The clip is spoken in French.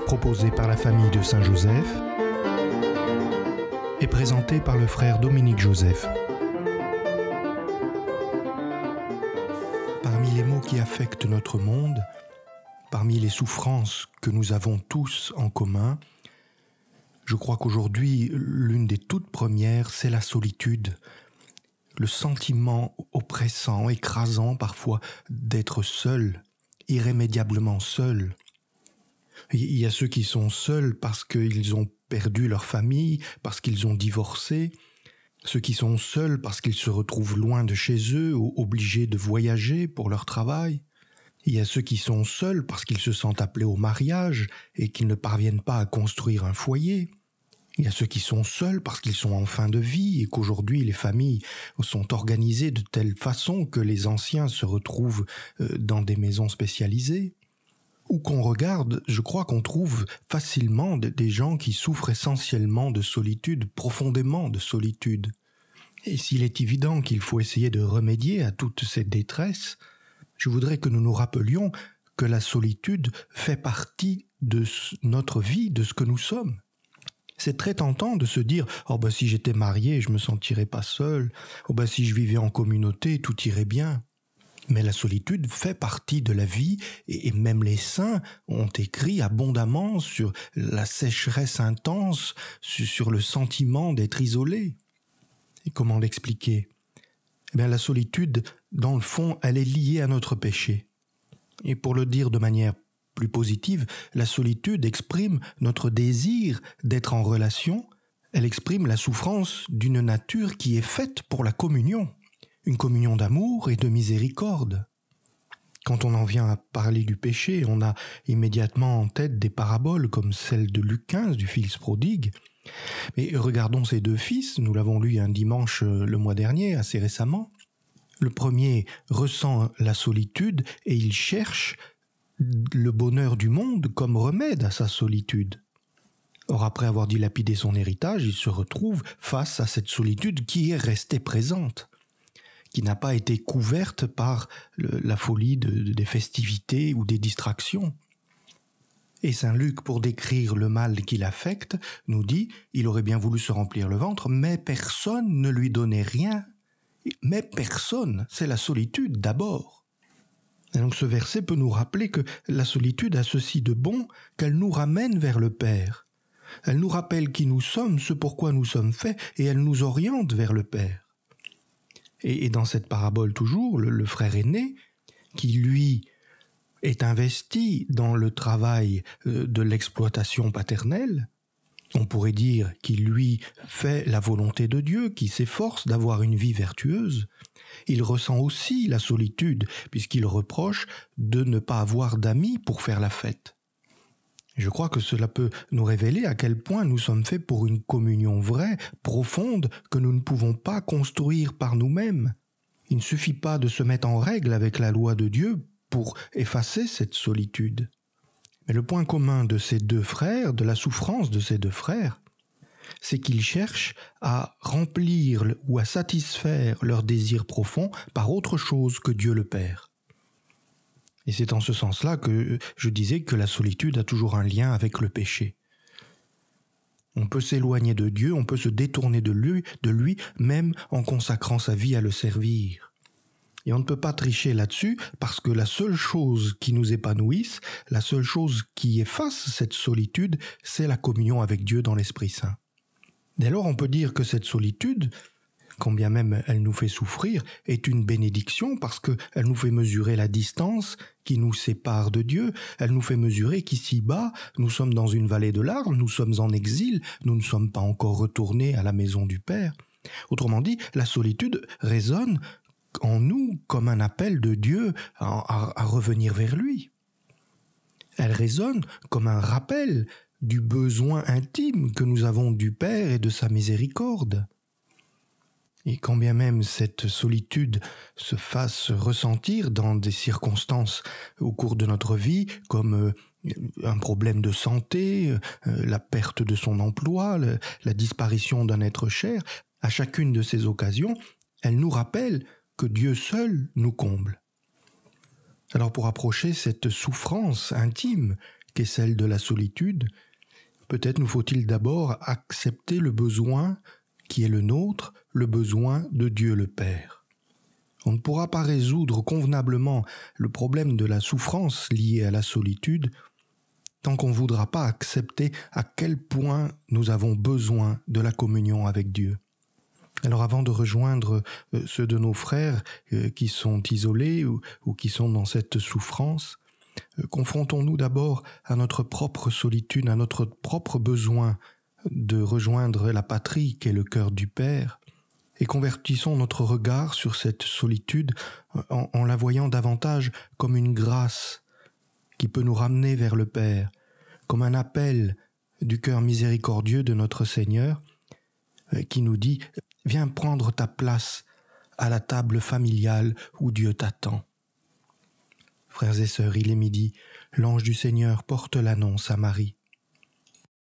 proposé par la famille de Saint-Joseph et présenté par le frère Dominique Joseph. Parmi les mots qui affectent notre monde, parmi les souffrances que nous avons tous en commun, je crois qu'aujourd'hui, l'une des toutes premières, c'est la solitude, le sentiment oppressant, écrasant parfois, d'être seul, irrémédiablement seul. Il y a ceux qui sont seuls parce qu'ils ont perdu leur famille, parce qu'ils ont divorcé, ceux qui sont seuls parce qu'ils se retrouvent loin de chez eux ou obligés de voyager pour leur travail. Il y a ceux qui sont seuls parce qu'ils se sentent appelés au mariage et qu'ils ne parviennent pas à construire un foyer. Il y a ceux qui sont seuls parce qu'ils sont en fin de vie et qu'aujourd'hui les familles sont organisées de telle façon que les anciens se retrouvent euh, dans des maisons spécialisées où qu'on regarde, je crois qu'on trouve facilement des gens qui souffrent essentiellement de solitude, profondément de solitude. Et s'il est évident qu'il faut essayer de remédier à toute cette détresse, je voudrais que nous nous rappelions que la solitude fait partie de notre vie, de ce que nous sommes. C'est très tentant de se dire Oh ben si j'étais marié, je me sentirais pas seul. Oh ben si je vivais en communauté, tout irait bien. Mais la solitude fait partie de la vie et même les saints ont écrit abondamment sur la sécheresse intense, sur le sentiment d'être isolé. Et comment l'expliquer eh bien, La solitude, dans le fond, elle est liée à notre péché. Et pour le dire de manière plus positive, la solitude exprime notre désir d'être en relation, elle exprime la souffrance d'une nature qui est faite pour la communion une communion d'amour et de miséricorde. Quand on en vient à parler du péché, on a immédiatement en tête des paraboles comme celle de Luc 15 du fils prodigue. Mais regardons ces deux fils, nous l'avons lu un dimanche euh, le mois dernier, assez récemment. Le premier ressent la solitude et il cherche le bonheur du monde comme remède à sa solitude. Or, après avoir dilapidé son héritage, il se retrouve face à cette solitude qui est restée présente qui n'a pas été couverte par la folie des festivités ou des distractions. Et Saint Luc, pour décrire le mal qu'il affecte, nous dit il aurait bien voulu se remplir le ventre, mais personne ne lui donnait rien. Mais personne, c'est la solitude d'abord. donc ce verset peut nous rappeler que la solitude a ceci de bon qu'elle nous ramène vers le Père. Elle nous rappelle qui nous sommes, ce pourquoi nous sommes faits, et elle nous oriente vers le Père. Et, dans cette parabole toujours, le, le, frère aîné, qui lui est investi dans le travail euh, de l'exploitation paternelle, on pourrait dire qu'il lui fait la volonté de Dieu, qui s'efforce d'avoir une vie vertueuse. Il ressent aussi la solitude, puisqu'il reproche de ne pas avoir d'amis pour faire la fête. Je crois que cela peut nous révéler à quel point nous sommes faits pour une communion vraie, profonde, que nous ne pouvons pas construire par nous-mêmes. Il ne suffit pas de se mettre en règle avec la loi de Dieu pour effacer cette solitude. Mais le point commun de ces deux frères, de la souffrance de ces deux frères, c'est qu'ils cherchent à remplir ou à satisfaire leur désir profond par autre chose que Dieu le Père. Et c'est en ce sens-là que je disais que la solitude a toujours un lien avec le péché. On peut s'éloigner de Dieu, on peut se détourner de lui, de lui, même en consacrant sa vie à le servir. Et on ne peut pas tricher là-dessus parce que la seule chose qui nous épanouisse, la seule chose qui efface cette solitude, c'est la communion avec Dieu dans l'Esprit Saint. Dès lors, on peut dire que cette solitude, combien même elle nous fait souffrir, est une bénédiction parce qu'elle nous fait mesurer la distance qui nous sépare de Dieu, elle nous fait mesurer qu'ici-bas, nous sommes dans une vallée de larmes, nous sommes en exil, nous ne sommes pas encore retournés à la maison du Père. Autrement dit, la solitude résonne en nous comme un appel de Dieu à revenir vers lui. Elle résonne comme un rappel du besoin intime que nous avons du Père et de sa miséricorde. Et quand bien même cette solitude se fasse ressentir dans des circonstances au cours de notre vie, comme euh, un problème de santé, euh, la perte de son emploi, la disparition d'un être cher, à chacune de ces occasions, elle nous rappelle que Dieu seul nous comble. Alors pour approcher cette souffrance intime qu'est celle de la solitude, peut-être nous faut-il d'abord accepter le besoin qui est le nôtre, le besoin de Dieu le Père. On ne pourra pas résoudre convenablement le problème de la souffrance liée à la solitude tant qu'on ne voudra pas accepter à quel point nous avons besoin de la communion avec Dieu. Alors avant de rejoindre euh, ceux de nos frères euh, qui sont isolés ou qui sont dans cette souffrance, euh, confrontons-nous d'abord à notre propre solitude, à notre propre besoin de rejoindre la patrie qu'est le cœur du Père, et convertissons notre regard sur cette solitude en, la voyant davantage comme une grâce qui peut nous ramener vers le Père, comme un appel du cœur miséricordieux de notre Seigneur, euh, qui nous dit Viens prendre ta place à la table familiale où Dieu t'attend. Frères et sœurs, il est midi, l'ange du Seigneur porte l'annonce à Marie.